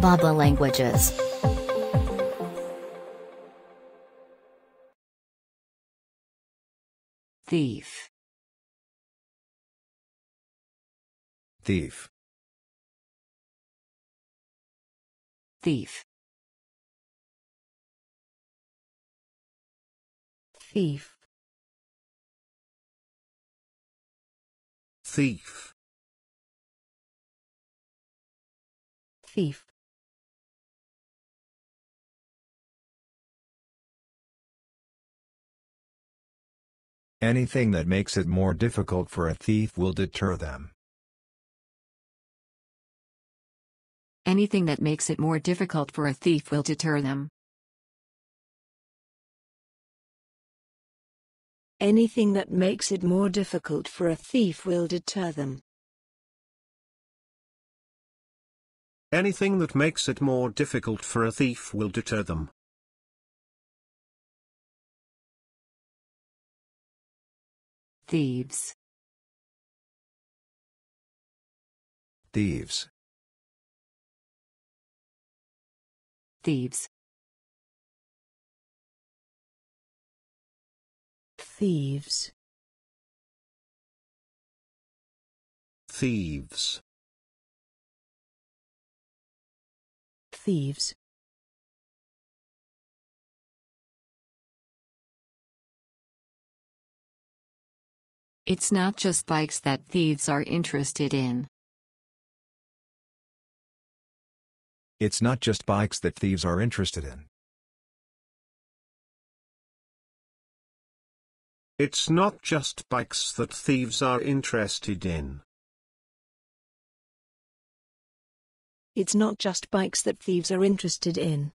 Baba Languages Thief Thief Thief Thief Thief Thief Anything that makes it more difficult for a thief will deter them. Anything that makes it more difficult for a thief will deter them. Anything that makes it more difficult for a thief will deter them. Anything that makes it more difficult for a thief will deter them. Thieves. Thieves. Thieves. Thieves. Thieves. Thieves. It's not just bikes that thieves are interested in. It's not just bikes that thieves are interested in. It's not just bikes that thieves are interested in. It's not just bikes that thieves are interested in.